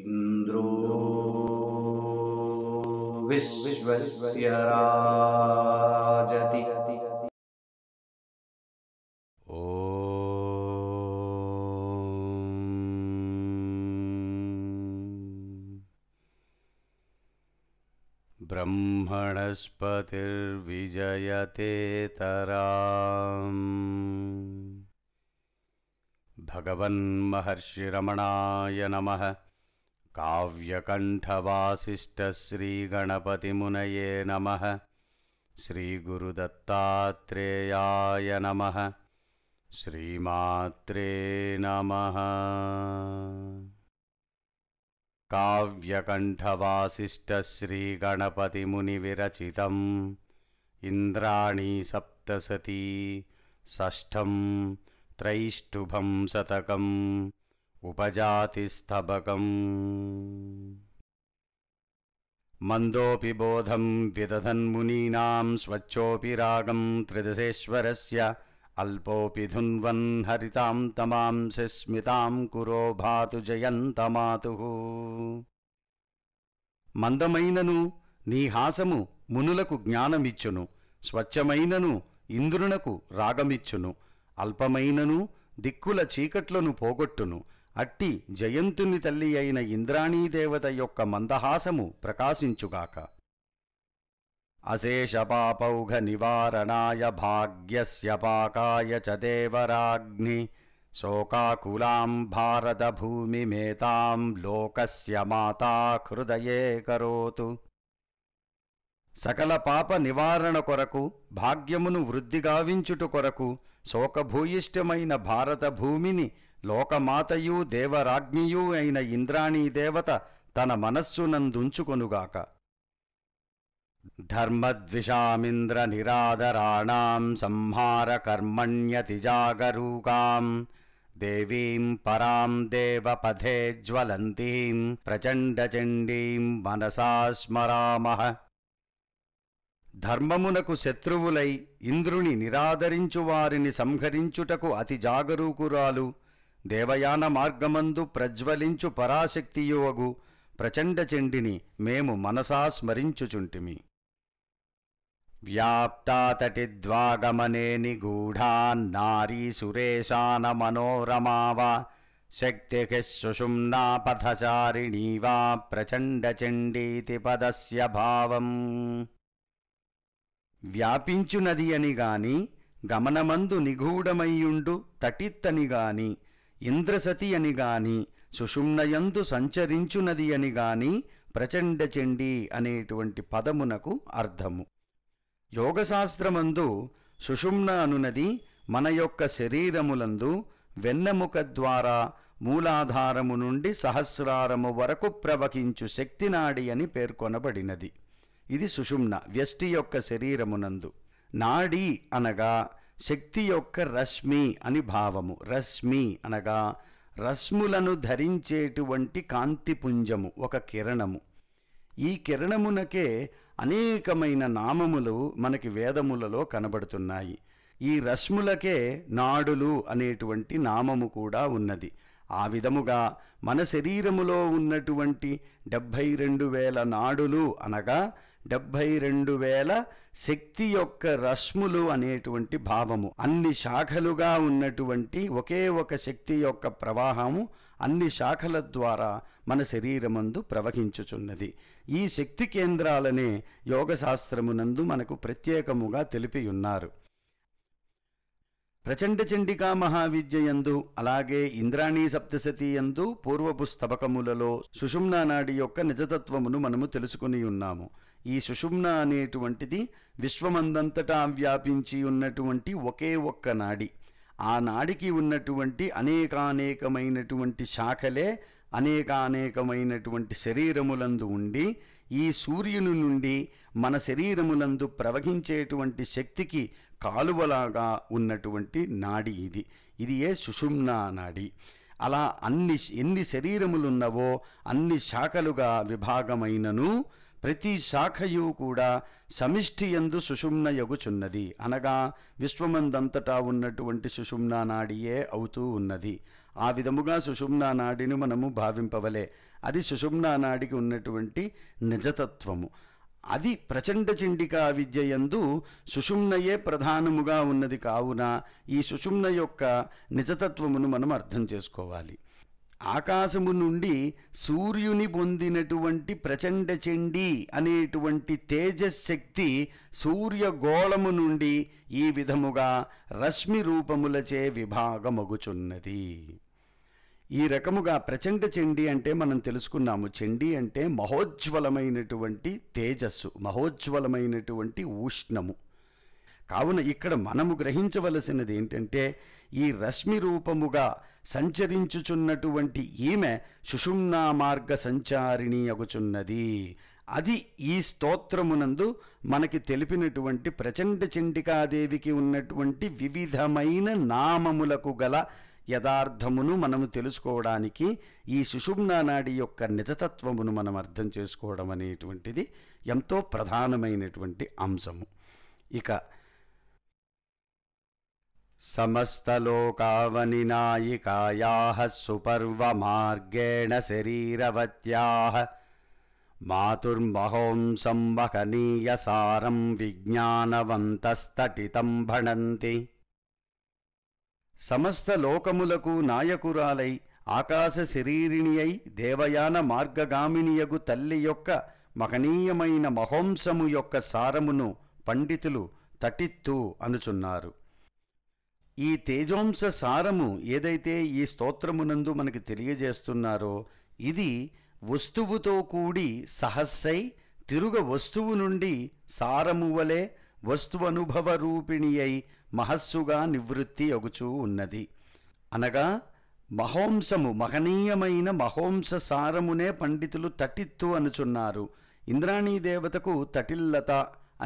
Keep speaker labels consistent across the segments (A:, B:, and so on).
A: इन्द्रो विश्वस्य राजति ब्रह्मणस्पतिर्विजयते तराम् भगवन्महर्षिरमणाय नमः काव्यकण्ठवासिष्ठश्रीगणपतिमुनये नमः श्रीगुरुदत्तात्रेयाय नमः श्रीमात्रे नमः काव्यकण्ठवासिष्ठश्रीगणपतिमुनिविरचितम् इन्द्राणीसप्तसती षष्ठं त्रैष्टुभं शतकम् ఉపజాతిస్తబకం మందోపి బోధం విదధన్మునీనా స్వచ్ఛోపి రాగం త్రిదశేశ్వరస్ అల్పోపి ధున్వన్ హరితాం తమాం సిస్మితాం
B: కురో భాతు జయంతమాతు మందమైనను నీ హాసము మునులకు జ్ఞానమిచ్చును స్వచ్ఛమైనను ఇంద్రునకు రాగమిచ్చును అల్పమైనను దిక్కుల చీకట్లను పోగొట్టును అట్టి జయంతుని తల్లి అయిన ఇంద్రాణీదేవత యొక్క మందహాసము ప్రకాశించుగాక అశేషపాపౌఘ నివారణాయ భాగ్యస్యపాకాయ చ దేవరాగ్ని శోకాకులాం భారతభూమిమేతాం లోకస్య మాతా హృదయే కరోతు సకల పాప నివారణ కొరకు భాగ్యమును వృద్ధిగావించుట కొరకు శోకభూయిష్టమైన భారత భూమిని లోకమాతయు అయిన ఇంద్రాణీ దేవత తన మనస్సునందుంచుకొనుగాక ధర్మద్విషామింద్ర నిరాదరాణాం సంహారకర్మణ్యతిజాగరూకాం దేవీం పరాం దేవపథే జ్వలంతీం ప్రచండచండీం మనసా స్మరామహ ధర్మమునకు శత్రువులై ఇంద్రుని వారిని సంహరించుటకు అతి జాగరూకురాలు దేవయాన మార్గమందు ప్రజ్వలించు పరాశక్తియోగు ప్రచండచెండిని మేము మనసా స్మరించుచుంటిమి వ్యాప్తాతటిద్వాగమనే నిగూఢాన్నారీ సురేశాన మనోరమావా శక్తిః సుషుమ్నాపథచారిణీ పథచారిణీవా ప్రచండచండీతి పదస్య భావం వ్యాపించునది అని గాని గమనమందు నిగూఢమయ్యుండు తటిత్తని గాని ఇంద్రసతి అని గాని సుషుమ్నయందు సంచరించునది అని గాని ప్రచండచండి అనేటువంటి పదమునకు అర్థము యోగశాస్త్రమందు సుషుమ్న అనునది మన యొక్క శరీరములందు వెన్నెముక ద్వారా మూలాధారము నుండి సహస్రారము వరకు ప్రవహించు శక్తినాడి అని పేర్కొనబడినది ఇది సుషుమ్న వ్యష్టి యొక్క శరీరమునందు నాడి అనగా శక్తి యొక్క రశ్మి అని భావము రశ్మి అనగా రశ్ములను ధరించేటువంటి కాంతిపుంజము ఒక కిరణము ఈ కిరణమునకే అనేకమైన నామములు మనకి వేదములలో కనబడుతున్నాయి ఈ రశ్ములకే నాడులు అనేటువంటి నామము కూడా ఉన్నది ఆ విధముగా మన శరీరములో ఉన్నటువంటి డెబ్భై రెండు వేల నాడులు అనగా డెబ్భై రెండు వేల శక్తి యొక్క రశ్ములు అనేటువంటి భావము అన్ని శాఖలుగా ఉన్నటువంటి ఒకే ఒక శక్తి యొక్క ప్రవాహము అన్ని శాఖల ద్వారా మన శరీరమందు ప్రవహించుచున్నది ఈ శక్తి కేంద్రాలనే యోగశాస్త్రమునందు మనకు ప్రత్యేకముగా తెలిపి ఉన్నారు ప్రచండ చండికా మహావిద్య యందు అలాగే ఇంద్రాణీ సప్తశతి యందు పూర్వపు స్తబకములలో సుషుమ్నా నాడి యొక్క నిజతత్వమును మనము తెలుసుకుని ఉన్నాము ఈ సుషుమ్న అనేటువంటిది విశ్వమందంతటా వ్యాపించి ఉన్నటువంటి ఒకే ఒక్క నాడి ఆ నాడికి ఉన్నటువంటి అనేకానేకమైనటువంటి శాఖలే అనేకానేకమైనటువంటి శరీరములందు ఉండి ఈ సూర్యుని నుండి మన శరీరములందు ప్రవహించేటువంటి శక్తికి కాలువలాగా ఉన్నటువంటి నాడి ఇది ఇది ఏ సుషుమ్నా నాడి అలా అన్ని ఎన్ని శరీరములున్నవో అన్ని శాఖలుగా విభాగమైనను ప్రతి శాఖయు కూడా సమిష్టి ఎందు సుషుమ్న యగుచున్నది అనగా విశ్వమందంతటా ఉన్నటువంటి సుషుమ్నానాడియే నాడియే అవుతూ ఉన్నది ఆ విధముగా సుషుమ్నానాడిని నాడిని మనము భావింపవలే అది సుషుమ్నానాడికి నాడికి ఉన్నటువంటి నిజతత్వము అది ప్రచండ చిండికా విద్య ఎందు సుషుమ్నయే ప్రధానముగా ఉన్నది కావున ఈ సుషుమ్న యొక్క నిజతత్వమును మనం అర్థం చేసుకోవాలి ఆకాశము నుండి సూర్యుని పొందినటువంటి ప్రచండ చెండి అనేటువంటి తేజశక్తి సూర్యగోళము నుండి ఈ విధముగా రశ్మి రూపములచే విభాగమగుచున్నది ఈ రకముగా ప్రచండ చెండి అంటే మనం తెలుసుకున్నాము చెండి అంటే మహోజ్వలమైనటువంటి తేజస్సు మహోజ్వలమైనటువంటి ఉష్ణము కావున ఇక్కడ మనము గ్రహించవలసినది ఏంటంటే ఈ రశ్మి రూపముగా సంచరించుచున్నటువంటి ఈమె సుషుమ్నా మార్గ సంచారిణి అగుచున్నది అది ఈ స్తోత్రమునందు మనకి తెలిపినటువంటి ప్రచండ చండికాదేవికి ఉన్నటువంటి వివిధమైన నామములకు గల యథార్థమును మనము తెలుసుకోవడానికి ఈ సుషుమ్నానాడి యొక్క నిజతత్వమును మనం అర్థం చేసుకోవడం అనేటువంటిది ఎంతో ప్రధానమైనటువంటి అంశము ఇక समस्तलोकावनिनायिकायाः सुपर्वमार्गेण శరీరవత్యా मातुर्महोंसं वहनीयसारं విజ్ఞానవంతస్తటితం భణంతి సమస్త లోకములకు నాయకురాలై ఆకాశ శరీరిణి అయి దేవయాన మార్గగామినియగు తల్లి యొక్క మహనీయమైన మహోంసము యొక్క సారమును పండితులు తటిత్తు అనుచున్నారు ఈ తేజోంశ సారము ఏదైతే ఈ స్తోత్రమునందు మనకి తెలియజేస్తున్నారో ఇది వస్తువుతో కూడి సహస్సై తిరుగ వస్తువు నుండి సారము వలె వస్తువనుభవ రూపిణి అయి మహస్సుగా నివృత్తి అగుచూ ఉన్నది అనగా మహోంసము మహనీయమైన మహోంస సారమునే పండితులు తటిత్తు అనుచున్నారు ఇంద్రాణీ దేవతకు తటిల్లత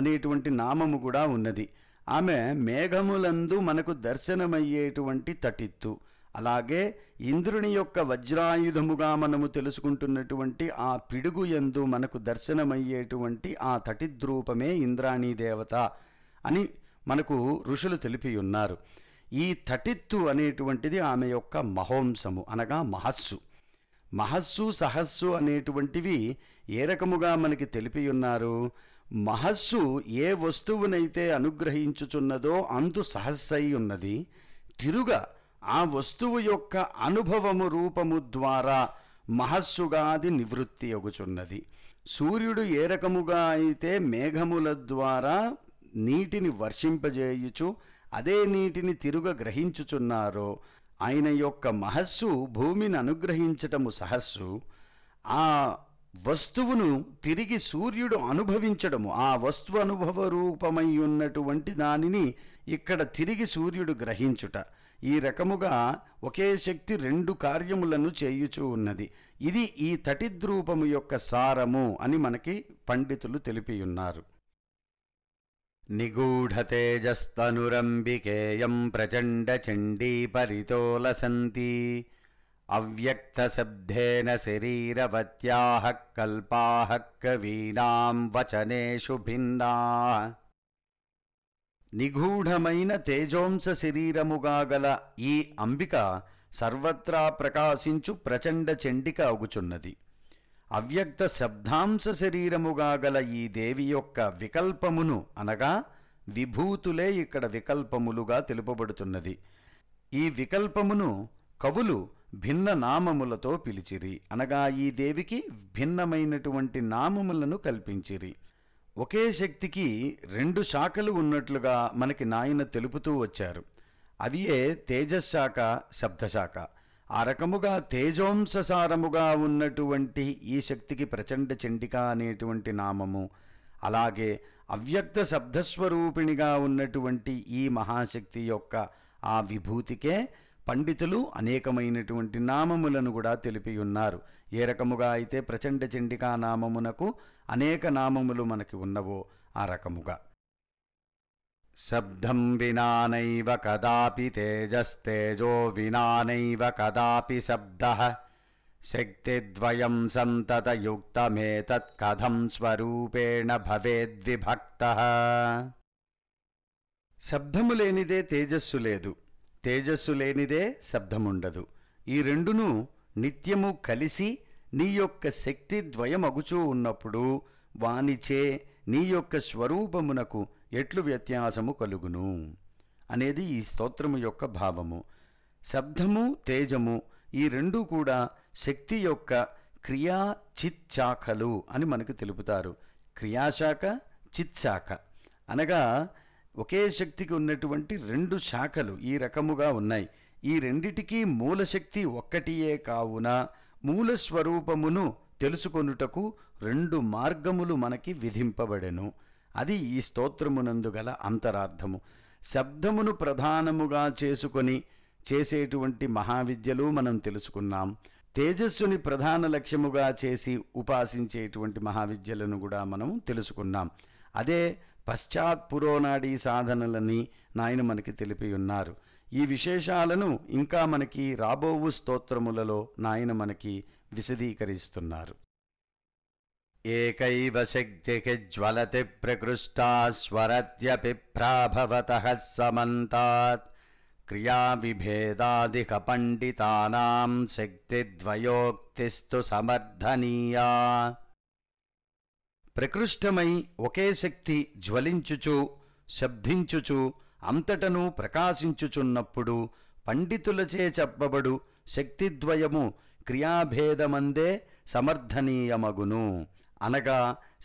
B: అనేటువంటి నామము కూడా ఉన్నది ఆమె మేఘములందు మనకు దర్శనమయ్యేటువంటి తటిత్తు అలాగే ఇంద్రుని యొక్క వజ్రాయుధముగా మనము తెలుసుకుంటున్నటువంటి ఆ పిడుగు ఎందు మనకు దర్శనమయ్యేటువంటి ఆ తటిద్రూపమే ఇంద్రాణీ దేవత అని మనకు ఋషులు తెలిపి ఉన్నారు ఈ తటిత్తు అనేటువంటిది ఆమె యొక్క మహోంసము అనగా మహస్సు మహస్సు సహస్సు అనేటువంటివి ఏ రకముగా మనకి తెలిపి ఉన్నారు మహస్సు ఏ వస్తువునైతే అనుగ్రహించుచున్నదో అందు సహస్సై ఉన్నది తిరుగ ఆ వస్తువు యొక్క అనుభవము రూపము ద్వారా మహస్సుగాది నివృత్తి అగుచున్నది సూర్యుడు ఏ రకముగా అయితే మేఘముల ద్వారా నీటిని వర్షింపజేయుచు అదే నీటిని తిరుగ గ్రహించుచున్నారో ఆయన యొక్క మహస్సు భూమిని అనుగ్రహించటము సహస్సు ఆ వస్తువును తిరిగి సూర్యుడు అనుభవించడము ఆ వస్తు అనుభవ రూపమై ఉన్నటువంటి దానిని ఇక్కడ తిరిగి సూర్యుడు గ్రహించుట ఈ రకముగా ఒకే శక్తి రెండు కార్యములను చేయుచూ ఉన్నది ఇది ఈ తటిద్రూపము యొక్క సారము అని మనకి పండితులు తెలిపియున్నారు నిగూఢతేజస్తనురంబికేయం
A: ప్రచండ చండీ పరితోలసంతి అవ్యక్తశబ్దేన శరీరవత్యా కల్పా కవీనా
B: వచనేషు భిన్నా నిగూఢమైన తేజోంస శరీరముగా గల ఈ అంబిక సర్వత్రా ప్రకాశించు ప్రచండ చెండిక అగుచున్నది అవ్యక్త శబ్దాంశ శరీరముగా గల ఈ దేవి యొక్క వికల్పమును అనగా విభూతులే ఇక్కడ వికల్పములుగా తెలుపబడుతున్నది ఈ వికల్పమును కవులు భిన్న నామములతో పిలిచిరి అనగా ఈ దేవికి భిన్నమైనటువంటి నామములను కల్పించిరి ఒకే శక్తికి రెండు శాఖలు ఉన్నట్లుగా మనకి నాయన తెలుపుతూ వచ్చారు అవియే తేజశాఖ శబ్దశాఖ ఆ రకముగా తేజోంశసారముగా ఉన్నటువంటి ఈ శక్తికి ప్రచండ చండిక అనేటువంటి నామము అలాగే అవ్యక్త శబ్దస్వరూపిణిగా ఉన్నటువంటి ఈ మహాశక్తి యొక్క ఆ విభూతికే పండితులు అనేకమైనటువంటి నామములను కూడా తెలిపి ఉన్నారు ఏ రకముగా అయితే ప్రచండ చండికా నామమునకు అనేక నామములు మనకి ఉన్నవో ఆ రకముగా శబ్దం వినానైవ కదాపి తేజస్తేజో వినానైవ కదాపి శబ్ద శక్తిద్వయం సంతతయుక్తమేతత్ కథం స్వరూపేణ భవేద్విభక్త శబ్దము లేనిదే తేజస్సు లేదు తేజస్సు లేనిదే శబ్దముండదు ఈ రెండును నిత్యము కలిసి నీ యొక్క శక్తి ద్వయమగుచూ ఉన్నప్పుడు వానిచే నీ యొక్క స్వరూపమునకు ఎట్లు వ్యత్యాసము కలుగును అనేది ఈ స్తోత్రము యొక్క భావము శబ్దము తేజము ఈ రెండూ కూడా శక్తి యొక్క క్రియా చిచ్చాఖలు అని మనకు తెలుపుతారు క్రియాశాఖ చిత్శాఖ అనగా ఒకే శక్తికి ఉన్నటువంటి రెండు శాఖలు ఈ రకముగా ఉన్నాయి ఈ రెండిటికీ మూలశక్తి ఒక్కటియే కావున మూలస్వరూపమును తెలుసుకొనుటకు రెండు మార్గములు మనకి విధింపబడెను అది ఈ స్తోత్రమునందు గల అంతరార్థము శబ్దమును ప్రధానముగా చేసుకొని చేసేటువంటి మహావిద్యలు మనం తెలుసుకున్నాం తేజస్సుని ప్రధాన లక్ష్యముగా చేసి ఉపాసించేటువంటి మహావిద్యలను కూడా మనం తెలుసుకున్నాం అదే పశ్చాత్ పురోనాడి సాధనలని నాయన మనకి తెలిపి ఉన్నారు ఈ విశేషాలను ఇంకా మనకి రాబోవు స్తోత్రములలో నాయన మనకి విశదీకరిస్తున్నారు ఏకైవ శక్తికి జ్వలతి ప్రకృష్టా స్వరత్యపి ప్రాభవత సమంతాత్ విభేదాదిక పండితానాం శక్తిద్వయోక్తిస్తు సమర్థనీయా ప్రకృష్టమై ఒకే శక్తి జ్వలించుచు శబ్దించుచు అంతటను ప్రకాశించుచున్నప్పుడు పండితులచే చెప్పబడు శక్తిద్వయము క్రియాభేదమందే సమర్థనీయమగును అనగా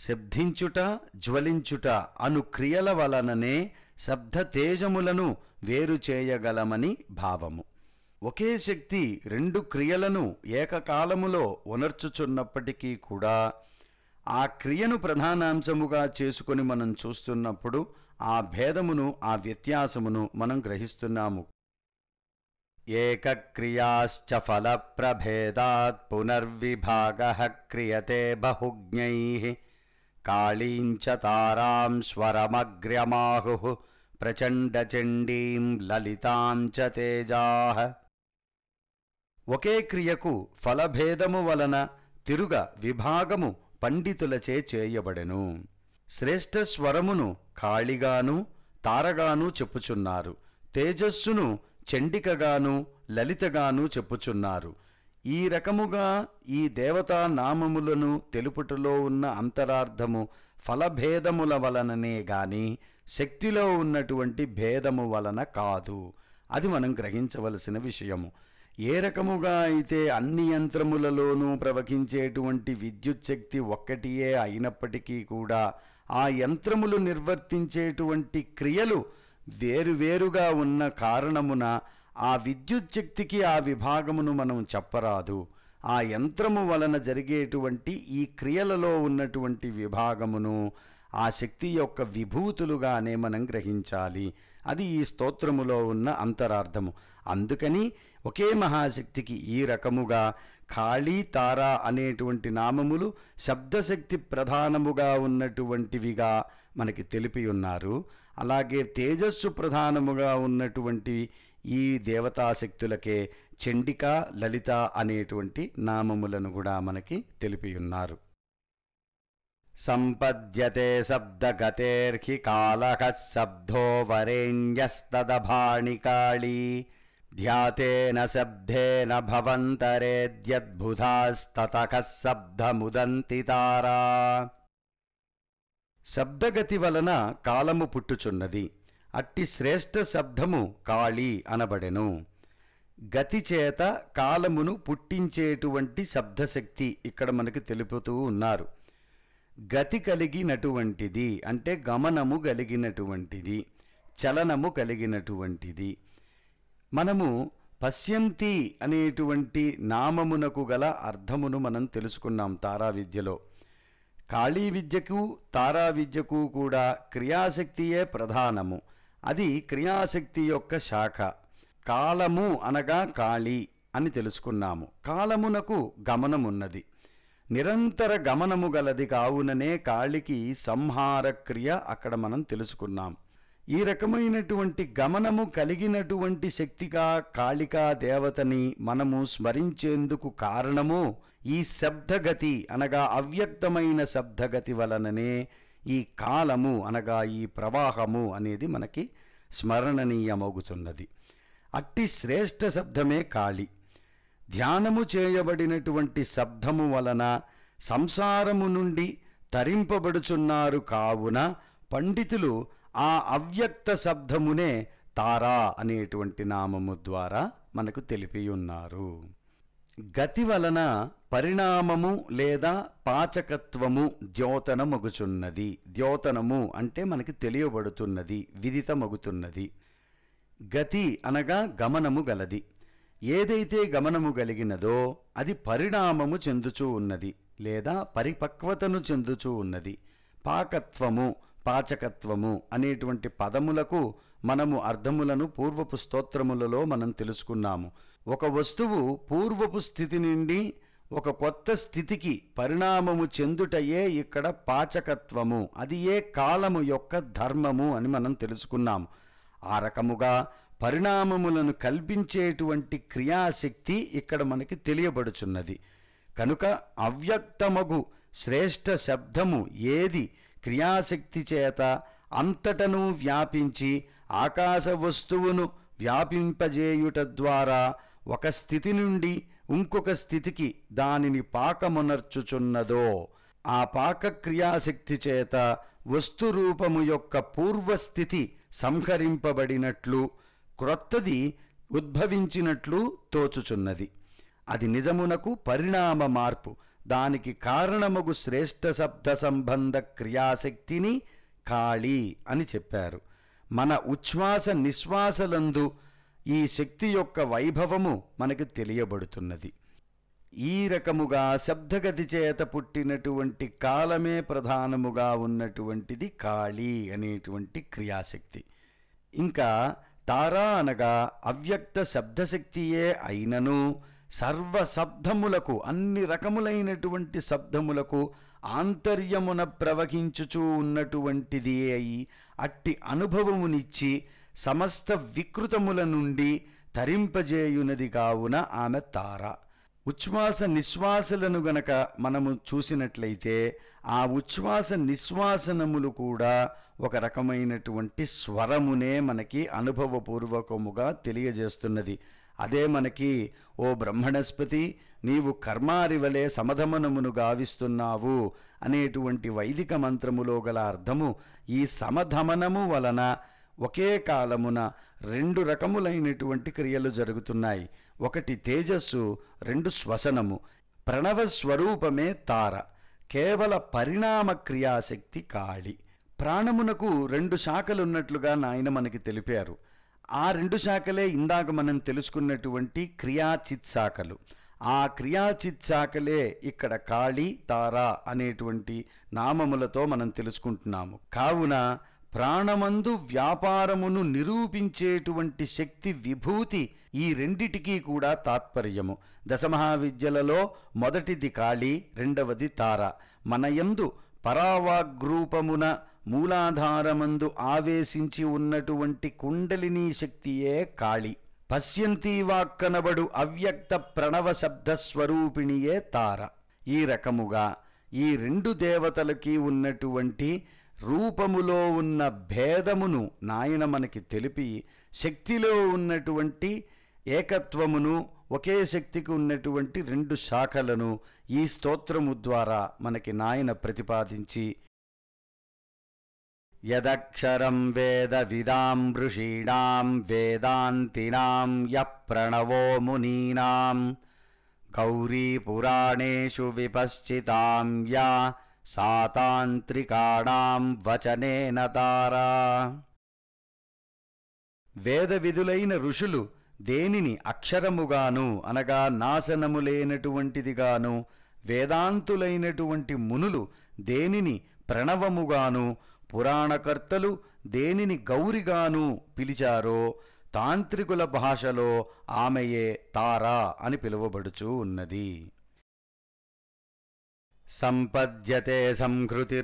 B: శబ్దించుట జ్వలించుట అను క్రియల వలననే శబ్దతేజములను వేరు చేయగలమని భావము ఒకే శక్తి రెండు క్రియలను ఏకకాలములో ఉనర్చుచున్నప్పటికీ కూడా ఆ క్రియను ప్రధానాంశముగా చేసుకుని మనం చూస్తున్నప్పుడు ఆ భేదమును ఆ వ్యత్యాసమును మనం గ్రహిస్తున్నాము ఏకక్రియాశ్చ ఫలప్రభేదాత్ పునర్విభాగ క్రియతే బహుజ్ఞై కాళీంచ తారాం స్వరమగ్ర్యమాహు ప్రచండచండీం లలితాంచ తేజా ఒకే క్రియకు ఫలభేదము వలన తిరుగ విభాగము పండితులచే చేయబడెను శ్రేష్ఠ స్వరమును కాళిగాను తారగాను చెప్పుచున్నారు తేజస్సును చండికగాను లలితగాను చెప్పుచున్నారు ఈ రకముగా ఈ దేవతా నామములను తెలుపుటలో ఉన్న అంతరార్థము ఫలభేదముల వలననే గాని శక్తిలో ఉన్నటువంటి భేదము వలన కాదు అది మనం గ్రహించవలసిన విషయము ఏ రకముగా అయితే అన్ని యంత్రములలోనూ ప్రవహించేటువంటి విద్యుత్ శక్తి ఒక్కటియే అయినప్పటికీ కూడా ఆ యంత్రములు నిర్వర్తించేటువంటి క్రియలు వేరువేరుగా ఉన్న కారణమున ఆ విద్యుత్ శక్తికి ఆ విభాగమును మనం చెప్పరాదు ఆ యంత్రము వలన జరిగేటువంటి ఈ క్రియలలో ఉన్నటువంటి విభాగమును ఆ శక్తి యొక్క విభూతులుగానే మనం గ్రహించాలి అది ఈ స్తోత్రములో ఉన్న అంతరార్థము అందుకని ఒకే మహాశక్తికి ఈ రకముగా ఖాళీ తార అనేటువంటి నామములు శబ్దశక్తి ప్రధానముగా ఉన్నటువంటివిగా మనకి తెలిపి ఉన్నారు అలాగే తేజస్సు ప్రధానముగా ఉన్నటువంటి ఈ దేవతాశక్తులకే చండిక లలిత అనేటువంటి నామములను కూడా మనకి తెలిపి ఉన్నారు सम्पद्यते शब्दगतेर्हि శబ్దో వరేణ్యస్తాణి కాళీ ధ్యాతేన శబ్దేన भवन्तरेद्यद्बुधास्ततकः శబ్దముదంతి తారా శబ్దగతి వలన కాలము పుట్టుచున్నది అట్టి శ్రేష్ఠ శబ్దము కాళి అనబడెను గతిచేత కాలమును పుట్టించేటువంటి శబ్దశక్తి ఇక్కడ మనకు తెలుపుతూ ఉన్నారు గతి కలిగినటువంటిది అంటే గమనము కలిగినటువంటిది చలనము కలిగినటువంటిది మనము పశ్యంతి అనేటువంటి నామమునకు గల అర్థమును మనం తెలుసుకున్నాం తారా విద్యలో కాళీ విద్యకు తారా విద్యకు కూడా క్రియాశక్తియే ప్రధానము అది క్రియాశక్తి యొక్క శాఖ కాలము అనగా కాళీ అని తెలుసుకున్నాము కాలమునకు గమనమున్నది నిరంతర గమనము గలది కావుననే కాళికి సంహార క్రియ అక్కడ మనం తెలుసుకున్నాం ఈ రకమైనటువంటి గమనము కలిగినటువంటి శక్తిగా కాళికా దేవతని మనము స్మరించేందుకు కారణము ఈ శబ్దగతి అనగా అవ్యక్తమైన శబ్దగతి వలననే ఈ కాలము అనగా ఈ ప్రవాహము అనేది మనకి స్మరణనీయమవుతున్నది అట్టి శ్రేష్ఠ శబ్దమే కాళి ధ్యానము చేయబడినటువంటి శబ్దము వలన సంసారము నుండి తరింపబడుచున్నారు కావున పండితులు ఆ అవ్యక్త శబ్దమునే తారా అనేటువంటి నామము ద్వారా మనకు తెలిపి ఉన్నారు గతి వలన పరిణామము లేదా పాచకత్వము ద్యోతనమగుచున్నది ద్యోతనము అంటే మనకి తెలియబడుతున్నది విదితమగుతున్నది గతి అనగా గమనము గలది ఏదైతే గమనము గలిగినదో అది పరిణామము చెందుచూ ఉన్నది లేదా పరిపక్వతను చెందుచూ ఉన్నది పాకత్వము పాచకత్వము అనేటువంటి పదములకు మనము అర్థములను పూర్వపు స్తోత్రములలో మనం తెలుసుకున్నాము ఒక వస్తువు పూర్వపు స్థితి నుండి ఒక కొత్త స్థితికి పరిణామము చెందుటయే ఇక్కడ పాచకత్వము అది ఏ కాలము యొక్క ధర్మము అని మనం తెలుసుకున్నాం ఆ రకముగా పరిణామములను కల్పించేటువంటి క్రియాశక్తి ఇక్కడ మనకి తెలియబడుచున్నది కనుక అవ్యక్తమగు శ్రేష్ఠ శబ్దము ఏది క్రియాశక్తి చేత అంతటను వ్యాపించి ఆకాశ వస్తువును వ్యాపింపజేయుట ద్వారా ఒక స్థితి నుండి ఇంకొక స్థితికి దానిని పాకమునర్చుచున్నదో ఆ పాక క్రియాశక్తి చేత వస్తురూపము యొక్క పూర్వస్థితి సంహరింపబడినట్లు క్రొత్తది ఉద్భవించినట్లు తోచుచున్నది అది నిజమునకు పరిణామ మార్పు దానికి కారణముగు శ్రేష్ఠ శబ్ద సంబంధ క్రియాశక్తిని కాళీ అని చెప్పారు మన ఉచ్ఛ్వాస నిశ్వాసలందు ఈ శక్తి యొక్క వైభవము మనకు తెలియబడుతున్నది ఈ రకముగా శబ్దగతి చేత పుట్టినటువంటి కాలమే ప్రధానముగా ఉన్నటువంటిది కాళీ అనేటువంటి క్రియాశక్తి ఇంకా తారా అనగా అవ్యక్త శబ్దశక్తియే అయినను సర్వ శబ్దములకు అన్ని రకములైనటువంటి శబ్దములకు ఆంతర్యమున ప్రవహించుచూ ఉన్నటువంటిది అయి అట్టి అనుభవమునిచ్చి సమస్త వికృతముల నుండి తరింపజేయునది కావున ఆమె తార ఉచ్ఛ్వాస నిశ్వాసలను గనక మనము చూసినట్లయితే ఆ ఉచ్ఛ్వాస నిశ్వాసనములు కూడా ఒక రకమైనటువంటి స్వరమునే మనకి అనుభవపూర్వకముగా తెలియజేస్తున్నది అదే మనకి ఓ బ్రహ్మణస్పతి నీవు కర్మారివలే సమధమనమును గావిస్తున్నావు అనేటువంటి వైదిక మంత్రములో గల అర్థము ఈ సమధమనము వలన ఒకే కాలమున రెండు రకములైనటువంటి క్రియలు జరుగుతున్నాయి ఒకటి తేజస్సు రెండు శ్వసనము ప్రణవ స్వరూపమే తార కేవల పరిణామ క్రియాశక్తి కాళి ప్రాణమునకు రెండు శాఖలున్నట్లుగా నాయన మనకి తెలిపారు ఆ రెండు శాఖలే ఇందాక మనం తెలుసుకున్నటువంటి క్రియాచిత్ శాఖలు ఆ క్రియాచిత్ శాఖలే ఇక్కడ కాళి తార అనేటువంటి నామములతో మనం తెలుసుకుంటున్నాము కావున ప్రాణమందు వ్యాపారమును నిరూపించేటువంటి శక్తి విభూతి ఈ రెండిటికీ కూడా తాత్పర్యము దశమహావిద్యలలో మొదటిది కాళి రెండవది తార మనయందు పరావాగ్రూపమున మూలాధారమందు ఆవేశించి ఉన్నటువంటి కుండలినీ శక్తియే కాళి పశ్యంతీవాక్కనబడు అవ్యక్త ప్రణవ శబ్దస్వరూపిణియే తార ఈ రకముగా ఈ రెండు దేవతలకి ఉన్నటువంటి రూపములో ఉన్న భేదమును నాయన మనకి తెలిపి శక్తిలో ఉన్నటువంటి ఏకత్వమును ఒకే శక్తికి ఉన్నటువంటి రెండు శాఖలను ఈ స్తోత్రము ద్వారా మనకి నాయన ప్రతిపాదించి యదక్షరం वेदविदां ऋषीणां వేదాంతినాం య ప్రణవో मुनीनां गौरीपुराणेषु विपश्चितां या सा వచనేన తారా వేదవిధులైన ఋషులు దేనిని అక్షరముగాను అనగా నాశనము లేనటువంటిదిగాను వేదాంతులైనటువంటి మునులు దేనిని ప్రణవముగాను పురాణకర్తలు దేనిని గౌరిగాను పిలిచారో తాంత్రికుల భాషలో ఆమెయే తారా అని పిలువబడుచూ ఉన్నది సంపద్యతే సంహృతి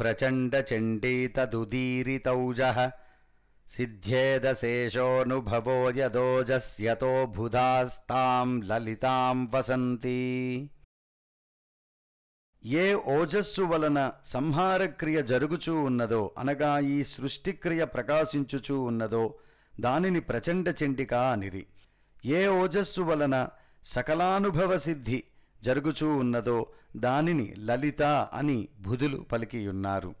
B: ప్రచండ చండీ సిద్ధ్యేదశేషోనుభవో యదోజస్యతో బుధాస్తాం లలితాం వసంతి ఏ ఓజస్సు వలన సంహారక్రియ జరుగుచూ ఉన్నదో అనగా ఈ సృష్టిక్రియ ప్రకాశించుచూ ఉన్నదో దానిని ప్రచండ చెండిక అనిరి ఏ ఓజస్సు వలన సకలానుభవ సిద్ధి జరుగుచూ ఉన్నదో దానిని లలిత అని బుధులు పలికియున్నారు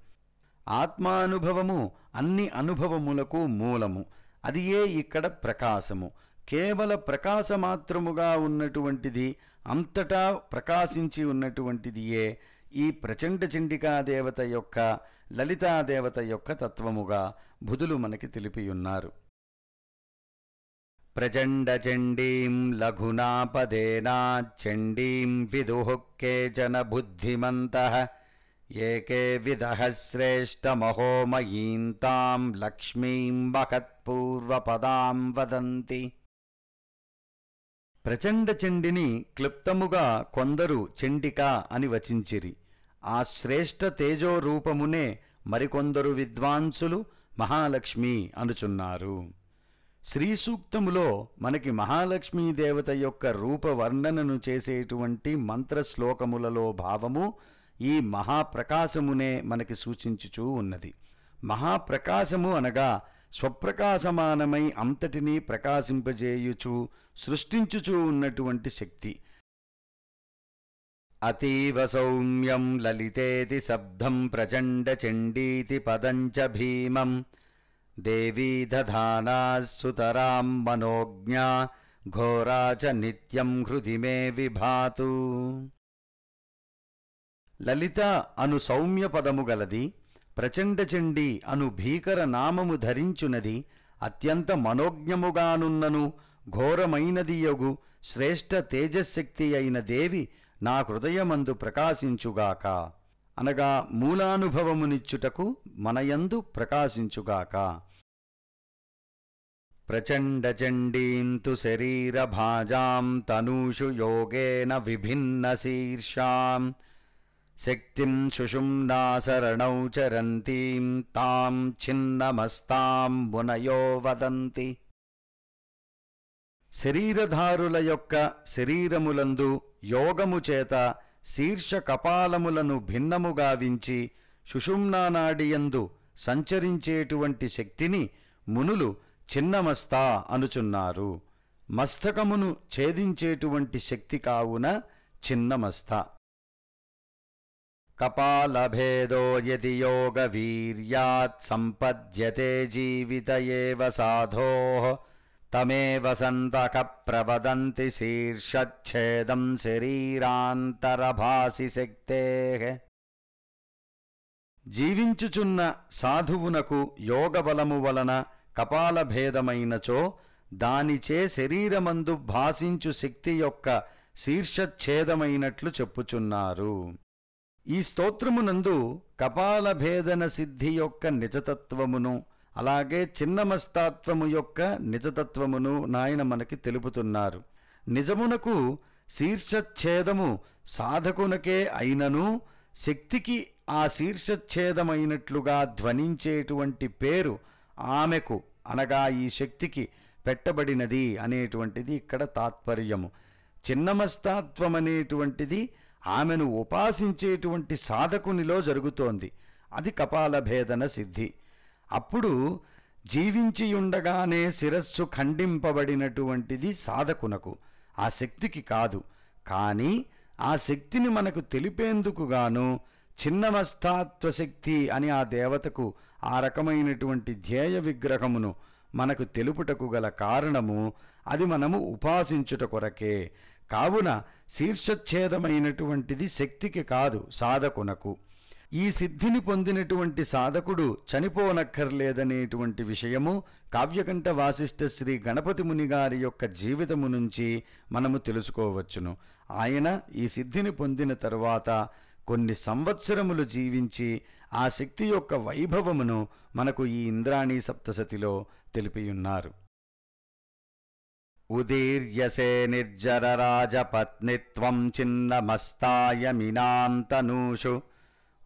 B: ఆత్మానుభవము అన్ని అనుభవములకు మూలము అది ఏ ఇక్కడ ప్రకాశము కేవల ప్రకాశమాత్రముగా ఉన్నటువంటిది అంతటా ప్రకాశించి ఉన్నటువంటిదియే ఈ ప్రచండ చండికాదేవత యొక్క లలితాదేవత యొక్క తత్వముగా బుధులు మనకి తెలిపియున్నారు ప్రచండచండీం చండీం విదుహుకే జన బుద్ధిమంత ఏకే విధ శ్రేష్టమహోమయీంతాం లక్ష్మీం మహత్పూర్వపదాం వదంతి ప్రచండ చండిని క్లుప్తముగా కొందరు చండిక అని వచించిరి ఆ శ్రేష్ఠ తేజోరూపమునే మరికొందరు విద్వాంసులు మహాలక్ష్మి అనుచున్నారు శ్రీసూక్తములో మనకి మహాలక్ష్మీ దేవత యొక్క రూపవర్ణనను చేసేటువంటి మంత్రశ్లోకములలో భావము ఈ మహాప్రకాశమునే మనకి సూచించుచూ ఉన్నది మహాప్రకాశము అనగా స్వప్రకాశమానమై అంతటినీ ప్రకాశింపజేయుచు సృష్టించుచూ ఉన్నటువంటి శక్తి అతీవ సౌమ్యం లలితేతి శబ్దం ప్రచండ చండీతి పదంచ భీమం దేవీ మనోజ్ఞా ఘోరా చ నిత్యం హృది మే విభాతు లలిత అను సౌమ్య పదము గలది ప్రచండచండీ అను భీకర నామము ధరించునది అత్యంత మనోజ్ఞముగానున్నను ఘోరమైనదియగు శ్రేష్ఠ తేజశక్తి అయిన దేవి నా హృదయమందు ప్రకాశించుగాక అనగా మూలానుభవమునిచ్చుటకు మనయందు ప్రకాశించుగాక ప్రచండచండీంతు శరీర శరీరభాజాం తనూషు యోగేన విభిన్న శీర్షాం శక్తిం సుషుమ్నాశరణౌ చరంతీం తాం ఛిన్నమస్తాంబునయో వదంతి శరీరధారుల యొక్క శరీరములందు యోగము చేత శీర్ష కపాలములను భిన్నముగా వించి సుషుమ్నానాడియందు సంచరించేటువంటి శక్తిని మునులు చిన్నమస్తా అనుచున్నారు మస్తకమును ఛేదించేటువంటి శక్తి కావున చిన్నమస్తా कपालभेदो यदि योगवीर्यात् सम्पद्यते जीवित एव తమే వసంతక ప్రవదంతి शीर्षच्छेदं శరీరాంతరభాసి शक्तेः జీవించుచున్న సాధువునకు యోగబలము వలన కపాలభేదమైనచో దానిచే శరీరమందు భాసించు శక్తి యొక్క శీర్షచ్ఛేదమైనట్లు చెప్పుచున్నారు ఈ స్తోత్రమునందు కపాలభేదన సిద్ధి యొక్క నిజతత్వమును అలాగే చిన్నమస్తాత్వము యొక్క నిజతత్వమును నాయన మనకి తెలుపుతున్నారు నిజమునకు శీర్షఛేదము సాధకునకే అయినను శక్తికి ఆ శీర్షఛేదమైనట్లుగా ధ్వనించేటువంటి పేరు ఆమెకు అనగా ఈ శక్తికి పెట్టబడినది అనేటువంటిది ఇక్కడ తాత్పర్యము చిన్నమస్తాత్వమనేటువంటిది ఆమెను ఉపాసించేటువంటి సాధకునిలో జరుగుతోంది అది కపాలభేదన సిద్ధి అప్పుడు జీవించియుండగానే శిరస్సు ఖండింపబడినటువంటిది సాధకునకు ఆ శక్తికి కాదు కానీ ఆ శక్తిని మనకు తెలిపేందుకుగాను చిన్నమస్తాత్వశక్తి అని ఆ దేవతకు ఆ రకమైనటువంటి ధ్యేయ విగ్రహమును మనకు తెలుపుటకు గల కారణము అది మనము ఉపాసించుట కొరకే కావున శీర్షఛేదమైనటువంటిది శక్తికి కాదు సాధకునకు ఈ సిద్ధిని పొందినటువంటి సాధకుడు చనిపోనక్కర్లేదనేటువంటి విషయము కావ్యకంఠ వాసిష్ఠ శ్రీ గణపతి ముని గారి యొక్క జీవితము నుంచి మనము తెలుసుకోవచ్చును ఆయన ఈ సిద్ధిని పొందిన తరువాత కొన్ని సంవత్సరములు జీవించి ఆ శక్తి యొక్క వైభవమును మనకు ఈ ఇంద్రాణీ సప్తసతిలో తెలిపియున్నారు ఉదీర్యసే निर्जरराजपत्नित्वं छिन्नमस्तायमिनां तनूषु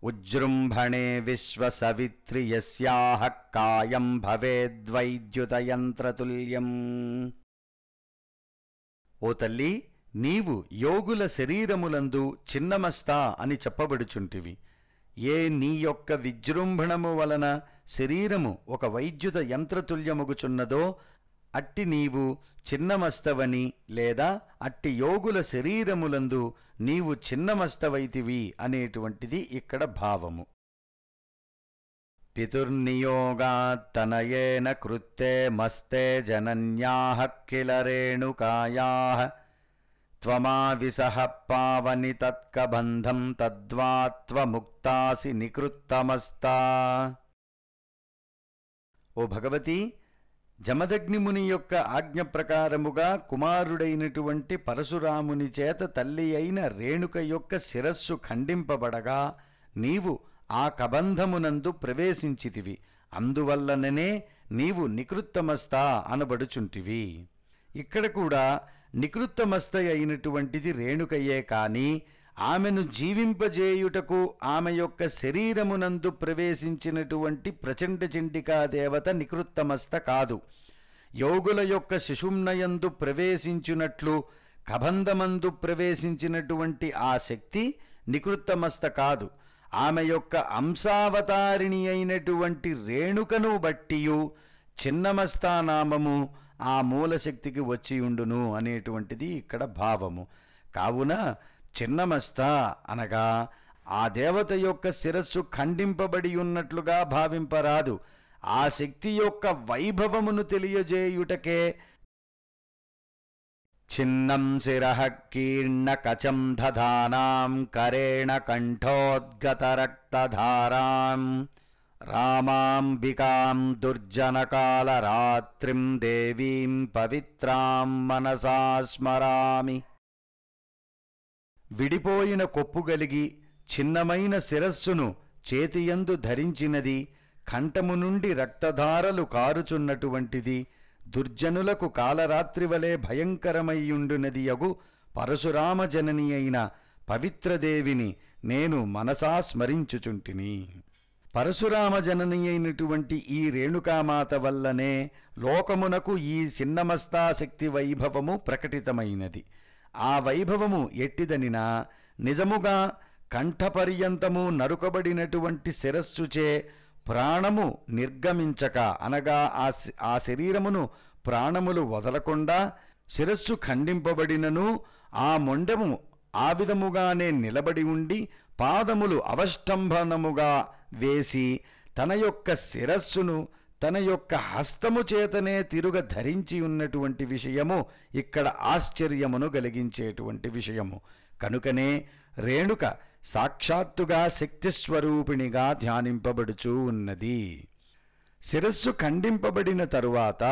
B: ఉజృంభణే విశ్వసవిత్రియస్యాహ కాయం భవేద్వైద్యుతయంత్రతుల్యం ఓ తల్లి నీవు యోగుల శరీరములందు చిన్నమస్తా అని చెప్పబడుచుంటివి ఏ నీ యొక్క విజృంభణము వలన శరీరము ఒక వైద్యుత యంత్రతుల్యముగుచున్నదో అట్టి నీవు చిన్నమస్తవని లేదా అట్టి యోగుల శరీరములందు నీవు చిన్నమస్తవైతివి అనేటువంటిది ఇక్కడ భావము పితుర్నియోగాత్తనయేన కృత్తే మస్తే జనన్యాః రేణుకాయా త్వమావిసహ పావని తత్కబంధం తద్వాత్వముక్తాసి నికృత్తమస్తా ఓ భగవతి జమదగ్నిముని యొక్క ఆజ్ఞ ప్రకారముగా కుమారుడైనటువంటి పరశురాముని చేత తల్లి అయిన రేణుక యొక్క శిరస్సు ఖండింపబడగా నీవు ఆ కబంధమునందు ప్రవేశించితివి అందువల్లననే నీవు నికృత్తమస్తా అనబడుచుంటివి ఇక్కడ కూడా నికృత్తమస్త అయినటువంటిది రేణుకయ్యే కానీ ఆమెను జీవింపజేయుటకు ఆమె యొక్క శరీరమునందు ప్రవేశించినటువంటి ప్రచండ చండికా దేవత నికృత్తమస్త కాదు యోగుల యొక్క శిశుమ్నయందు ప్రవేశించినట్లు కబంధమందు ప్రవేశించినటువంటి ఆ శక్తి నికృత్తమస్త కాదు ఆమె యొక్క అంశావతారిణి అయినటువంటి రేణుకను బట్టియు చిన్నమస్తానామము ఆ మూలశక్తికి వచ్చి ఉండును అనేటువంటిది ఇక్కడ భావము కావున చిన్నమస్త అనగా ఆ దేవత యొక్క శిరస్సు ఖండింపబడి ఉన్నట్లుగా భావింపరాదు ఆ శక్తి యొక్క వైభవమును తెలియజేయుటకే ఛిన్నం శిరః కచం దానాం కరేణ రక్తధారాం రామాంబికాం రాత్రిం దేవీం పవిత్రాం మనసా స్మరామి విడిపోయిన కొప్పుగలిగి చిన్నమైన శిరస్సును చేతియందు ధరించినది కంఠము నుండి రక్తధారలు కారుచున్నటువంటిది దుర్జనులకు కాలరాత్రివలే భయంకరమయ్యుండునది యగు పరశురామజనని అయిన పవిత్రదేవిని నేను మనసా స్మరించుచుంటిని పరశురామజనని అయినటువంటి ఈ రేణుకామాత వల్లనే లోకమునకు ఈ చిన్నమస్తా వైభవము ప్రకటితమైనది ఆ వైభవము ఎట్టిదనినా నిజముగా కంఠపర్యంతము నరుకబడినటువంటి శిరస్సుచే ప్రాణము నిర్గమించక అనగా ఆ శరీరమును ప్రాణములు వదలకుండా శిరస్సు ఖండింపబడినను ఆ మొండము ఆ విధముగానే నిలబడి ఉండి పాదములు అవష్టంభనముగా వేసి తన యొక్క శిరస్సును తన యొక్క హస్తము చేతనే తిరుగ ధరించి ఉన్నటువంటి విషయము ఇక్కడ ఆశ్చర్యమును కలిగించేటువంటి విషయము కనుకనే రేణుక సాక్షాత్తుగా శక్తిస్వరూపిణిగా ధ్యానింపబడుచూ ఉన్నది శిరస్సు ఖండింపబడిన తరువాత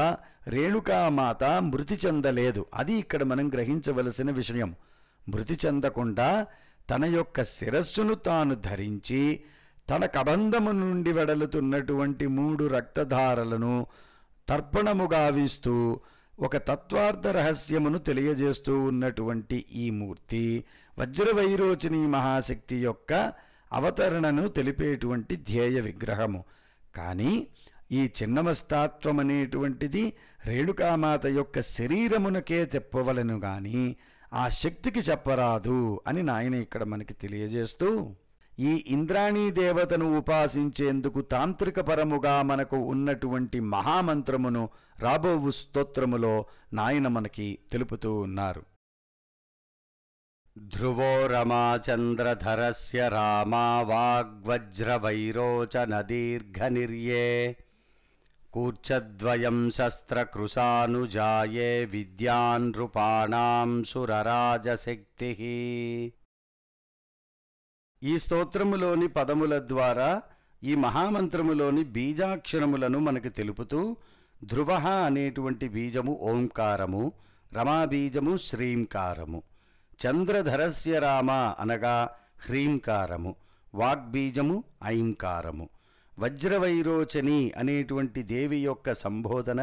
B: రేణుకామాత మృతి చెందలేదు అది ఇక్కడ మనం గ్రహించవలసిన విషయం మృతి చెందకుండా తన యొక్క శిరస్సును తాను ధరించి తన కబంధము నుండి వెడలుతున్నటువంటి మూడు రక్తధారలను తర్పణముగా వీస్తూ ఒక తత్వార్థ రహస్యమును తెలియజేస్తూ ఉన్నటువంటి ఈ మూర్తి వజ్రవైరోచిని మహాశక్తి యొక్క అవతరణను తెలిపేటువంటి ధ్యేయ విగ్రహము కానీ ఈ చిన్నమస్తాత్వం అనేటువంటిది రేణుకామాత యొక్క శరీరమునకే చెప్పవలను గాని ఆ శక్తికి చెప్పరాదు అని నాయన ఇక్కడ మనకి తెలియజేస్తూ ఈ ఇంద్రాణీ దేవతను ఉపాసించేందుకు తాంత్రికపరముగా మనకు ఉన్నటువంటి మహామంత్రమును రాబోవు స్తోత్రములో నాయన మనకి తెలుపుతూ ఉన్నారు
A: ధ్రువో రమాచంద్రధరస్య రామా నిర్యే కూర్చద్వయం
B: శస్త్రకృశానుజాయే విద్యాన్ నృపాణాం సురరాజశక్తి ఈ స్తోత్రములోని పదముల ద్వారా ఈ మహామంత్రములోని బీజాక్షరములను మనకు తెలుపుతూ ధ్రువ అనేటువంటి బీజము ఓంకారము రమాబీజము శ్రీంకారము చంద్రధరస్య రామ అనగా హ్రీంకారము వాగ్బీజము ఐంకారము వజ్రవైరోచని అనేటువంటి దేవి యొక్క సంబోధన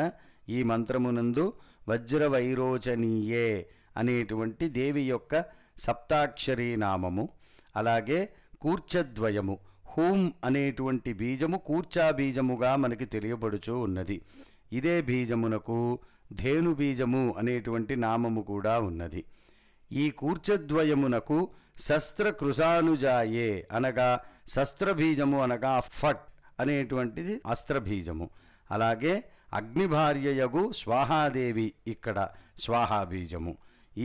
B: ఈ మంత్రమునందు వజ్రవైరోచనీయే అనేటువంటి దేవి యొక్క సప్తాక్షరీ నామము అలాగే కూర్చద్వయము హూం అనేటువంటి బీజము కూర్చా బీజముగా మనకి తెలియబడుచూ ఉన్నది ఇదే బీజమునకు ధేను బీజము అనేటువంటి నామము కూడా ఉన్నది ఈ కూర్చద్వయమునకు శస్త్రకృశానుజాయే అనగా శస్త్రబీజము అనగా ఫట్ అనేటువంటిది అస్త్రబీజము అలాగే అగ్నిభార్యయగు స్వాహాదేవి ఇక్కడ స్వాహాబీజము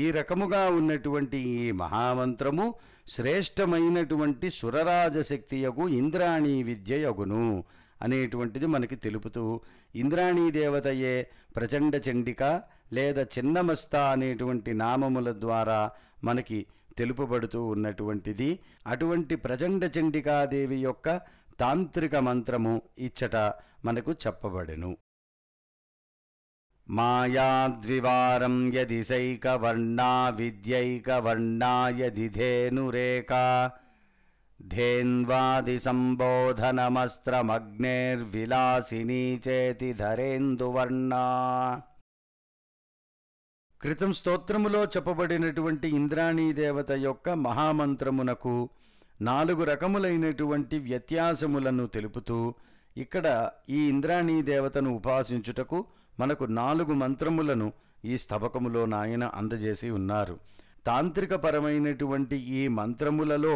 B: ఈ రకముగా ఉన్నటువంటి ఈ మహామంత్రము శ్రేష్టమైనటువంటి సురరాజశక్తియగు ఇంద్రాణీ విద్య యగును అనేటువంటిది మనకి తెలుపుతూ ఇంద్రాణీ దేవతయే ప్రచండ చండిక లేదా చిన్నమస్త అనేటువంటి నామముల ద్వారా మనకి తెలుపబడుతూ ఉన్నటువంటిది అటువంటి ప్రచండ చండికాదేవి యొక్క తాంత్రిక మంత్రము ఇచ్చట మనకు చెప్పబడెను మాయాద్వివారం यदि విద్యైకవర్ణా యది ధేనురేకా धेनुरेका धेन्वादिसम्बोधनमस्त्रमग्नेर्विलासिनी చేతి ధరేందువర్ణా క్రితం స్తోత్రములో చెప్పబడినటువంటి ఇంద్రాణీ దేవత యొక్క మహామంత్రమునకు నాలుగు రకములైనటువంటి వ్యత్యాసములను తెలుపుతూ ఇక్కడ ఈ ఇంద్రాణీ దేవతను ఉపాసించుటకు మనకు నాలుగు మంత్రములను ఈ స్తబకములో నాయన అందజేసి ఉన్నారు తాంత్రికపరమైనటువంటి ఈ మంత్రములలో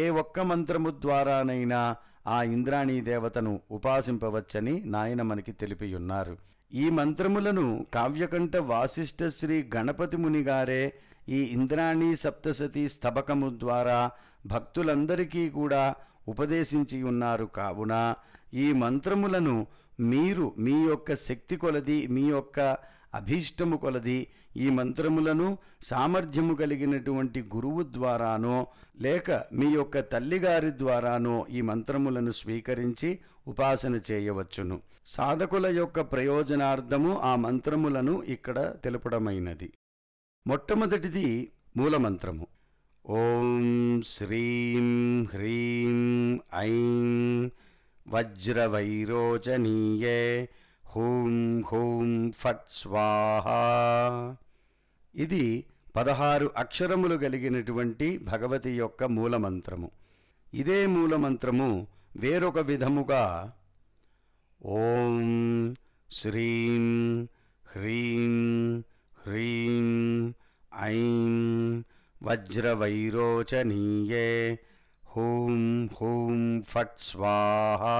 B: ఏ ఒక్క మంత్రము ద్వారానైనా ఆ ఇంద్రాణీ దేవతను ఉపాసింపవచ్చని నాయన మనకి తెలిపియున్నారు ఈ మంత్రములను కావ్యకంఠ వాసిష్ఠ శ్రీ గణపతి మునిగారే ఈ ఇంద్రాణీ సప్తశతి స్తబకము ద్వారా భక్తులందరికీ కూడా ఉపదేశించి ఉన్నారు కావున ఈ మంత్రములను మీరు మీ యొక్క శక్తి కొలది మీ యొక్క అభీష్టము కొలది ఈ మంత్రములను సామర్థ్యము కలిగినటువంటి గురువు ద్వారానో లేక మీ యొక్క తల్లిగారి ద్వారానో ఈ మంత్రములను స్వీకరించి ఉపాసన చేయవచ్చును సాధకుల యొక్క ప్రయోజనార్థము ఆ మంత్రములను ఇక్కడ తెలుపడమైనది మొట్టమొదటిది మూలమంత్రము ఓం శ్రీం హ్రీం ఐం వజ్రవైరోచనీయే హూం హూం ఫట్ స్వాహా ఇది పదహారు అక్షరములు కలిగినటువంటి భగవతి యొక్క మూలమంత్రము ఇదే మూలమంత్రము వేరొక విధముగా ఓం శ్రీం
A: హ్రీం హ్రీం ఐం వజ్రవైరోచనీయే హూం హూం ఫట్
B: స్వాహా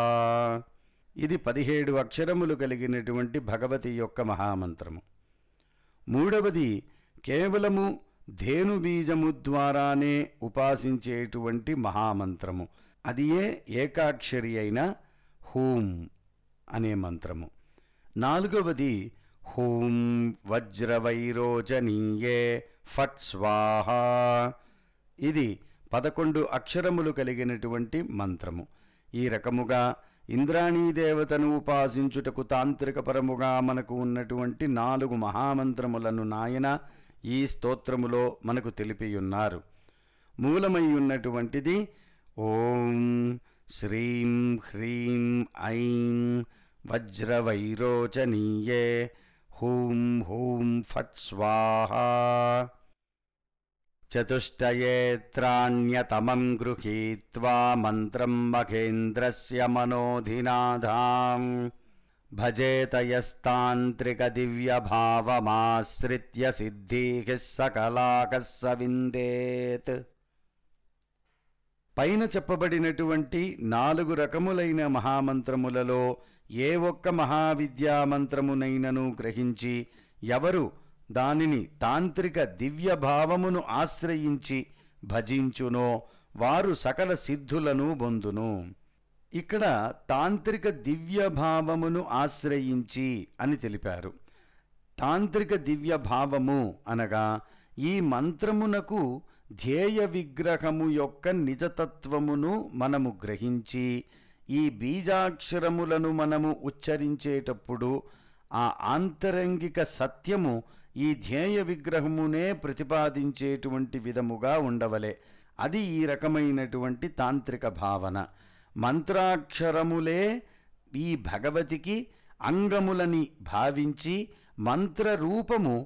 B: ఇది పదిహేడు అక్షరములు కలిగినటువంటి భగవతి యొక్క మహామంత్రము మూడవది కేవలము ధేను బీజము ద్వారానే ఉపాసించేటువంటి మహామంత్రము అది ఏ ఏకాక్షరి అయిన హూం అనే మంత్రము నాలుగవది హూం వజ్రవైరోచనీయే ఫట్ స్వాహ ఇది పదకొండు అక్షరములు కలిగినటువంటి మంత్రము ఈ రకముగా ఇంద్రాణీ దేవతను ఉపాసించుటకు తాంత్రికపరముగా మనకు ఉన్నటువంటి నాలుగు మహామంత్రములను నాయన ఈ స్తోత్రములో మనకు తెలిపియున్నారు మూలమై ఉన్నటువంటిది ఓం శ్రీం హ్రీం ఐం వజ్రవైరోచనీయే హూం హూం ఫట్ స్వాహా చతుష్టయేత్రణ్యతమం గృహీత్వా మంత్రం మహేంద్రస్య మనోధినాథా భజేతయస్తాంత్రికదివ్యభావమాశ్రిత్య సిద్ధీ విందేత్ పైన చెప్పబడినటువంటి నాలుగు రకములైన మహామంత్రములలో ఏ ఒక్క మహావిద్యామంత్రమునైనను గ్రహించి ఎవరు దానిని తాంత్రిక దివ్య భావమును ఆశ్రయించి భజించునో వారు సకల సిద్ధులను బొందును ఇక్కడ తాంత్రిక దివ్య భావమును ఆశ్రయించి అని తెలిపారు తాంత్రిక దివ్య భావము అనగా ఈ మంత్రమునకు ధ్యేయ విగ్రహము యొక్క నిజతత్వమును మనము గ్రహించి ఈ బీజాక్షరములను మనము ఉచ్చరించేటప్పుడు ఆ ఆంతరంగిక సత్యము ఈ ధ్యేయ విగ్రహమునే ప్రతిపాదించేటువంటి విధముగా ఉండవలే అది ఈ రకమైనటువంటి తాంత్రిక భావన మంత్రాక్షరములే ఈ భగవతికి అంగములని భావించి మంత్రరూపము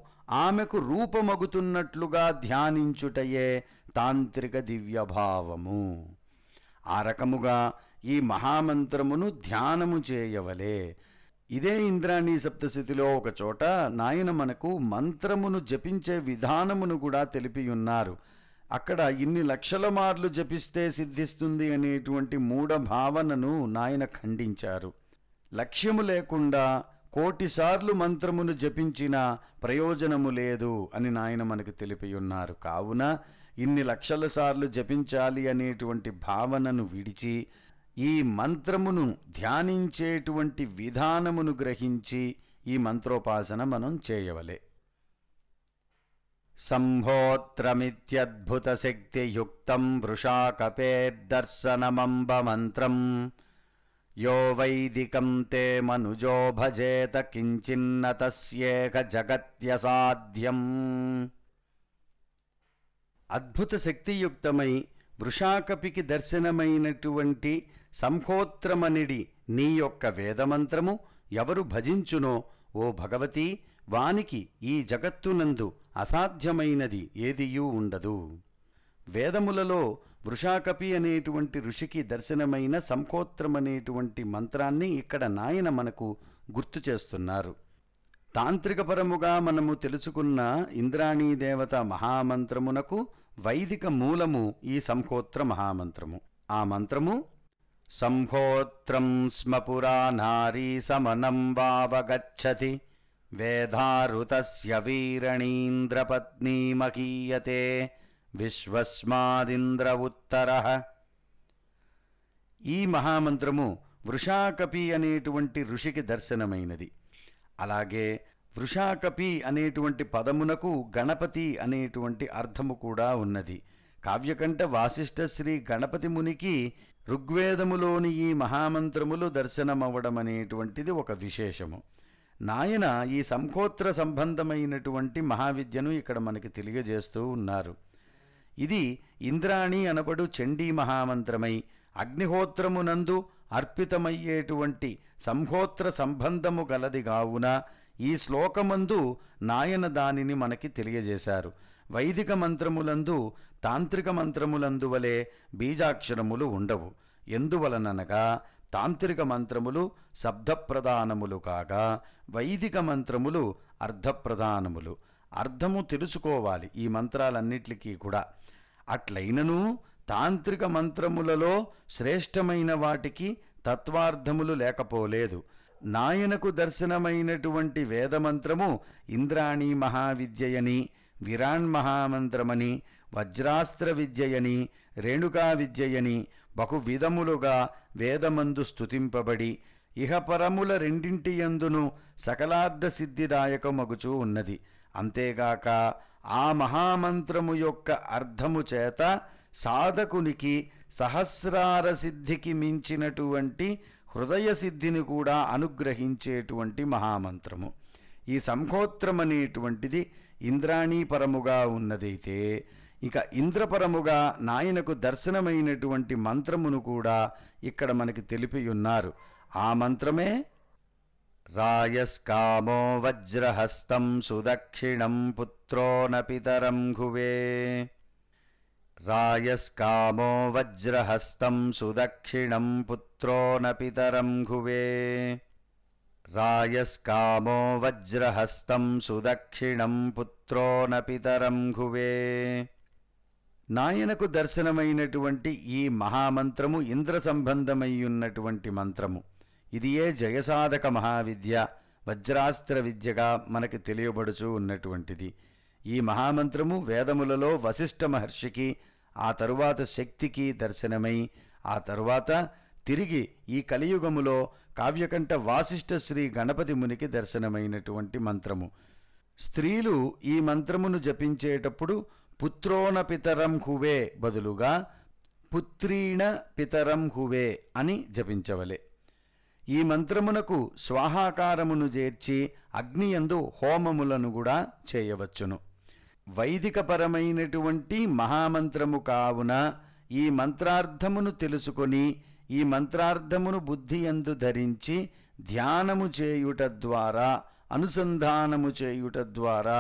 B: ఆమెకు రూపమగుతున్నట్లుగా ధ్యానించుటయే తాంత్రిక దివ్యభావము ఆ రకముగా ఈ మహామంత్రమును ధ్యానము చేయవలే ఇదే ఇంద్రాణి సప్తశతిలో ఒక చోట నాయన మనకు మంత్రమును జపించే విధానమును కూడా తెలిపి ఉన్నారు అక్కడ ఇన్ని లక్షల మార్లు జపిస్తే సిద్ధిస్తుంది అనేటువంటి మూఢ భావనను నాయన ఖండించారు లక్ష్యము లేకుండా కోటిసార్లు మంత్రమును జపించిన ప్రయోజనము లేదు అని నాయన మనకు తెలిపి ఉన్నారు కావున ఇన్ని లక్షల సార్లు జపించాలి అనేటువంటి భావనను విడిచి ఈ మంత్రమును ధ్యానించేటువంటి విధానమును గ్రహించి ఈ మంత్రోపాసన మనం చేయవలే సంభోత్రమిత్యద్భుతశక్తియుక్తం మంత్రం యో వైదికం తే మనుజో భజేత కించిన్న తస్యేక జగత్యసాధ్యం అద్భుత శక్తియుక్తమై వృషాకపికి దర్శనమైనటువంటి సంహోత్రమనిడి నీ యొక్క వేదమంత్రము ఎవరు భజించునో ఓ భగవతి వానికి ఈ జగత్తునందు అసాధ్యమైనది ఏదియూ ఉండదు వేదములలో వృషాకపి అనేటువంటి ఋషికి దర్శనమైన సంకోత్రమనేటువంటి మంత్రాన్ని ఇక్కడ నాయన మనకు గుర్తు చేస్తున్నారు తాంత్రికపరముగా మనము తెలుసుకున్న ఇంద్రాణీ దేవత మహామంత్రమునకు వైదిక మూలము ఈ సంకోత్ర మహామంత్రము ఆ మంత్రము సంహోత్రం స్మ పురా నారీ సమనం वावगच्छति वेधारुतस्य वीरणीन्द्रपत्नीमकीयते విశ్వస్మాదింద్ర ఉత్తర ఈ మహామంత్రము వృషాకపి అనేటువంటి ఋషికి దర్శనమైనది అలాగే వృషాకపి అనేటువంటి పదమునకు గణపతి అనేటువంటి అర్థము కూడా ఉన్నది కావ్యకంఠ వాసిష్ఠశ్రీ గణపతి మునికి ఋగ్వేదములోని ఈ మహామంత్రములు దర్శనమవ్వడం అనేటువంటిది ఒక విశేషము నాయన ఈ సంకోత్ర సంబంధమైనటువంటి మహావిద్యను ఇక్కడ మనకి తెలియజేస్తూ ఉన్నారు ఇది ఇంద్రాణి అనబడు చండీ మహామంత్రమై అగ్నిహోత్రమునందు అర్పితమయ్యేటువంటి సంహోత్ర సంబంధము గలది గావున ఈ శ్లోకమందు నాయన దానిని మనకి తెలియజేశారు వైదిక మంత్రములందు తాంత్రిక మంత్రములందు వలె బీజాక్షరములు ఉండవు ఎందువలననగా తాంత్రిక మంత్రములు శబ్దప్రధానములు కాగా వైదిక మంత్రములు అర్ధప్రధానములు అర్ధము తెలుసుకోవాలి ఈ మంత్రాలన్నిటికీ కూడా అట్లయినను తాంత్రిక మంత్రములలో శ్రేష్టమైన వాటికి తత్వార్థములు లేకపోలేదు నాయనకు దర్శనమైనటువంటి వేదమంత్రము ఇంద్రాణి మహావిద్యయని మహామంత్రమని వజ్రాస్త్ర విద్యయని రేణుకా విద్యయని బహువిధములుగా వేదమందు స్తుతింపబడి ఇహపరముల రెండింటియందును సకలార్థ సిద్ధిదాయకమగుచూ ఉన్నది అంతేగాక ఆ మహామంత్రము యొక్క అర్థము చేత సాధకునికి సహస్రార సిద్ధికి మించినటువంటి హృదయ సిద్ధిని కూడా అనుగ్రహించేటువంటి మహామంత్రము ఈ సంఘోత్రం అనేటువంటిది ఇంద్రాణీపరముగా ఉన్నదైతే ఇక ఇంద్రపరముగా నాయనకు దర్శనమైనటువంటి మంత్రమును కూడా ఇక్కడ మనకి తెలిపి ఉన్నారు ఆ మంత్రమే రాయస్కామో వజ్రహస్తం సుదక్షిణం పుత్రో నపితరం ఘువే రాయస్కామో వజ్రహస్తం సుదక్షిణం పుత్రో నపితరం ఘువే రాయస్కామో వజ్రహస్తం సుదక్షిణం పుత్రో నపితరం ఘువే నాయనకు దర్శనమైనటువంటి ఈ మహామంత్రము ఇంద్ర సంబంధమయ్యున్నటువంటి మంత్రము ఇదియే జయసాధక మహావిద్య వజ్రాస్త్ర విద్యగా మనకి తెలియబడుచు ఉన్నటువంటిది ఈ మహామంత్రము వేదములలో వశిష్ఠ మహర్షికి ఆ తరువాత శక్తికి దర్శనమై ఆ తరువాత తిరిగి ఈ కలియుగములో కావ్యకంఠ వాసిష్ఠ శ్రీ గణపతి మునికి దర్శనమైనటువంటి మంత్రము స్త్రీలు ఈ మంత్రమును జపించేటప్పుడు పుత్రోణ పితరం హువే బదులుగా పుత్రీణ పితరం హువే అని జపించవలే ఈ మంత్రమునకు స్వాహాకారమును చేర్చి అగ్నియందు హోమములను కూడా చేయవచ్చును వైదికపరమైనటువంటి మహామంత్రము కావున ఈ మంత్రార్థమును తెలుసుకొని ఈ మంత్రార్థమును బుద్ధియందు ధరించి ధ్యానము చేయుట ద్వారా అనుసంధానము చేయుట ద్వారా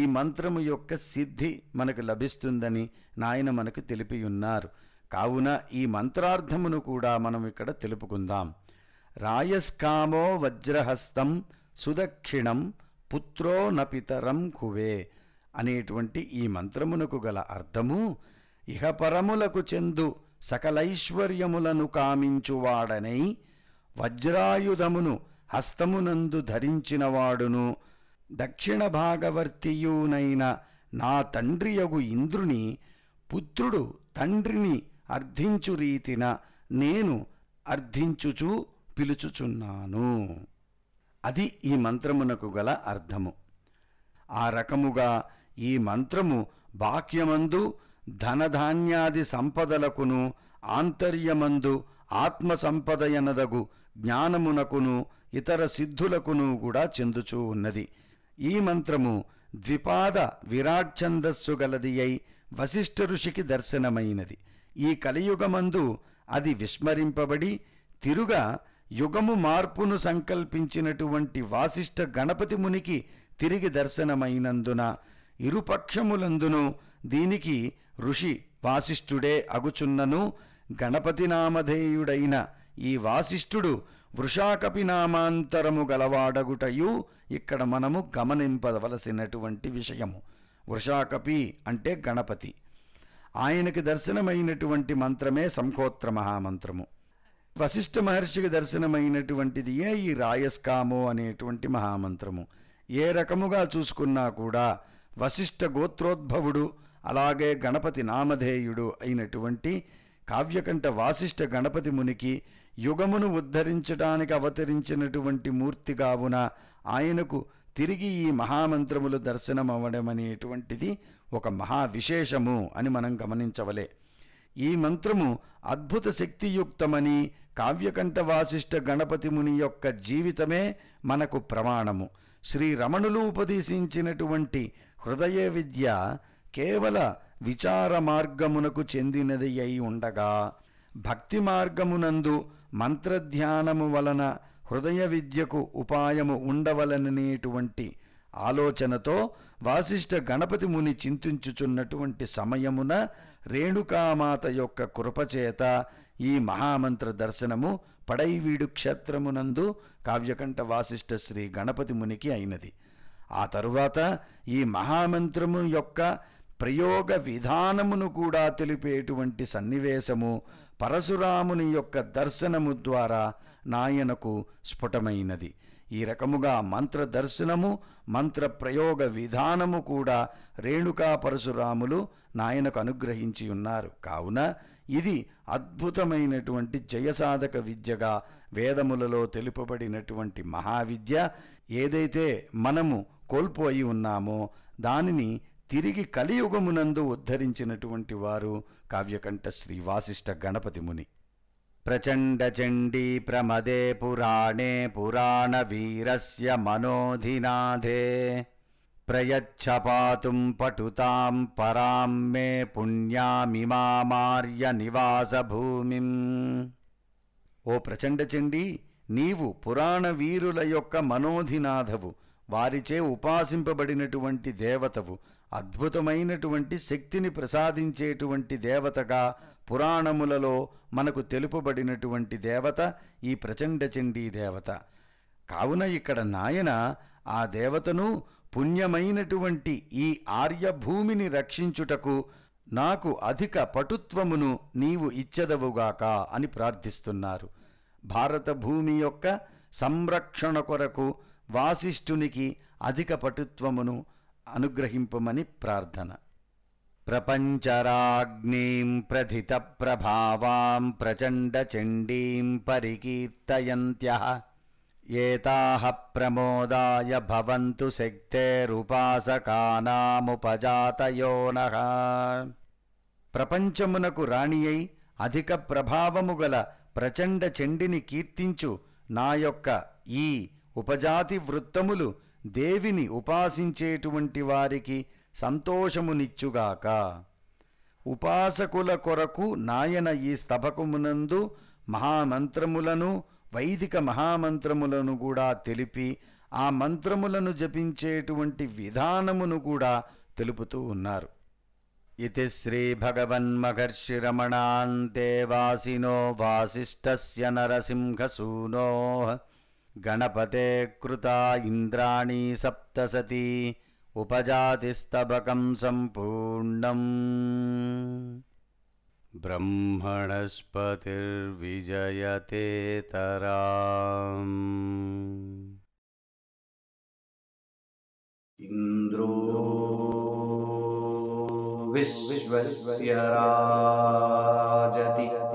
B: ఈ మంత్రము యొక్క సిద్ధి మనకు లభిస్తుందని నాయన మనకు తెలిపి ఉన్నారు కావున ఈ మంత్రార్థమును కూడా మనం ఇక్కడ తెలుపుకుందాం రాయస్కామో వజ్రహస్తం సుదక్షిణం పుత్రో నపితరం కువే అనేటువంటి ఈ మంత్రమునకు గల అర్థము ఇహపరములకు చెందు సకలైశ్వర్యములను కామించువాడనై వజ్రాయుధమును హస్తమునందు ధరించినవాడును దక్షిణ భాగవర్తియునైన నా తండ్రియగు ఇంద్రుని పుత్రుడు తండ్రిని అర్థించు రీతిన నేను అర్థించుచు పిలుచుచున్నాను అది ఈ మంత్రమునకు గల అర్థము ఆ రకముగా ఈ మంత్రము బాక్యమందు ధనధాన్యాది సంపదలకును ఆంతర్యమందు ఆత్మసంపదయనదగు జ్ఞానమునకును ఇతర సిద్ధులకును కూడా చెందుచూ ఉన్నది ఈ మంత్రము ద్విపాద విరాట్ ఛందస్సు గలది అయి వశిష్ఠ ఋషికి దర్శనమైనది ఈ కలియుగమందు అది విస్మరింపబడి తిరుగా యుగము మార్పును సంకల్పించినటువంటి వాసిష్ఠ గణపతి మునికి తిరిగి దర్శనమైనందున ఇరుపక్షములందునూ దీనికి ఋషి వాసిష్ఠుడే అగుచున్నను గణపతినామధేయుడైన ఈ వాసిష్ఠుడు వృషాకపి నామాంతరము గలవాడగుటయు ఇక్కడ మనము గమనింపవలసినటువంటి విషయము వృషాకపి అంటే గణపతి ఆయనకి దర్శనమైనటువంటి మంత్రమే సంకోత్ర మహామంత్రము వశిష్ఠ మహర్షికి దర్శనమైనటువంటిదియే ఈ రాయస్కామో అనేటువంటి మహామంత్రము ఏ రకముగా చూసుకున్నా కూడా వశిష్ఠ గోత్రోద్భవుడు అలాగే గణపతి నామధేయుడు అయినటువంటి కావ్యకంఠ వాసిష్ఠ గణపతి మునికి యుగమును ఉద్ధరించడానికి అవతరించినటువంటి మూర్తి కావున ఆయనకు తిరిగి ఈ మహామంత్రములు దర్శనమవ్వడమనేటువంటిది అనేటువంటిది ఒక మహా విశేషము అని మనం గమనించవలే ఈ మంత్రము అద్భుత శక్తియుక్తమని కావ్యకంఠ వాసిష్ఠ గణపతి ముని యొక్క జీవితమే మనకు ప్రమాణము శ్రీరమణులు ఉపదేశించినటువంటి హృదయ విద్య కేవల విచార మార్గమునకు చెందినది అయి ఉండగా భక్తి మార్గమునందు మంత్రధ్యానము వలన హృదయ విద్యకు ఉపాయము ఉండవలననేటువంటి ఆలోచనతో వాసిష్ఠ గణపతి ముని చింతించుచున్నటువంటి సమయమున రేణుకామాత యొక్క కృపచేత ఈ మహామంత్ర దర్శనము పడైవీడు క్షేత్రమునందు కావ్యకంఠ వాసిష్ఠ శ్రీ గణపతి మునికి అయినది ఆ తరువాత ఈ మహామంత్రము యొక్క ప్రయోగ విధానమును కూడా తెలిపేటువంటి సన్నివేశము పరశురాముని యొక్క దర్శనము ద్వారా నాయనకు స్ఫుటమైనది ఈ రకముగా మంత్ర దర్శనము మంత్ర ప్రయోగ విధానము కూడా రేణుకా పరశురాములు నాయనకు అనుగ్రహించి ఉన్నారు కావున ఇది అద్భుతమైనటువంటి జయసాధక విద్యగా వేదములలో తెలుపబడినటువంటి మహావిద్య ఏదైతే మనము కోల్పోయి ఉన్నామో దానిని తిరిగి కలియుగమునందు ఉద్ధరించినటువంటి వారు కావ్యకంఠ శ్రీ వాసిష్ఠ గణపతి ముని ప్రచండ చండీ ప్రమదే పురాణే పురాణ వీరస్య మనోధినాథే ప్రయచ్చ పటుతాం పరాం మే పుణ్యామిమామార్య నివాస ఓ ప్రచండ చండీ నీవు పురాణ వీరుల యొక్క మనోధినాథవు వారిచే ఉపాసింపబడినటువంటి దేవతవు అద్భుతమైనటువంటి శక్తిని ప్రసాదించేటువంటి దేవతగా పురాణములలో మనకు తెలుపబడినటువంటి దేవత ఈ ప్రచండచండీ దేవత కావున ఇక్కడ నాయన ఆ దేవతను పుణ్యమైనటువంటి ఈ ఆర్యభూమిని రక్షించుటకు నాకు అధిక పటుత్వమును నీవు ఇచ్చదవుగాక అని ప్రార్థిస్తున్నారు భారత భూమి యొక్క సంరక్షణ కొరకు వాసిష్ఠునికి అధిక పటుత్వమును అనుగ్రహింపమని ప్రార్థన ప్రపంచరాగ్నీం ప్రభావాం ప్రచండచండీం పరికీర్తయంత్య ఏతాహ ప్రమోదాయ భవంతు శక్తేరుపాసకానాముపజాతయోనః ప్రపంచమునకు రాణి అయి అధిక ప్రభావము గల ప్రచండ చెండిని కీర్తించు నా యొక్క ఈ ఉపజాతి వృత్తములు దేవిని ఉపాసించేటువంటి వారికి సంతోషమునిచ్చుగాక ఉపాసకుల కొరకు నాయన ఈ స్తభకమునందు మహామంత్రములను వైదిక మహామంత్రములను కూడా తెలిపి ఆ మంత్రములను జపించేటువంటి విధానమును కూడా తెలుపుతూ ఉన్నారు ఇది శ్రీ భగవన్మహర్షిరమణాన్ దేవాసినో వాసిష్ఠస్య నరసింహసూనో गणपते कृता इन्द्राणी सप्त सती उपजातिस्तबकम् सम्पूर्णम्
A: ब्रह्मणस्पतिर्विजयतेतरा इन्द्रो विश्वस्य राजति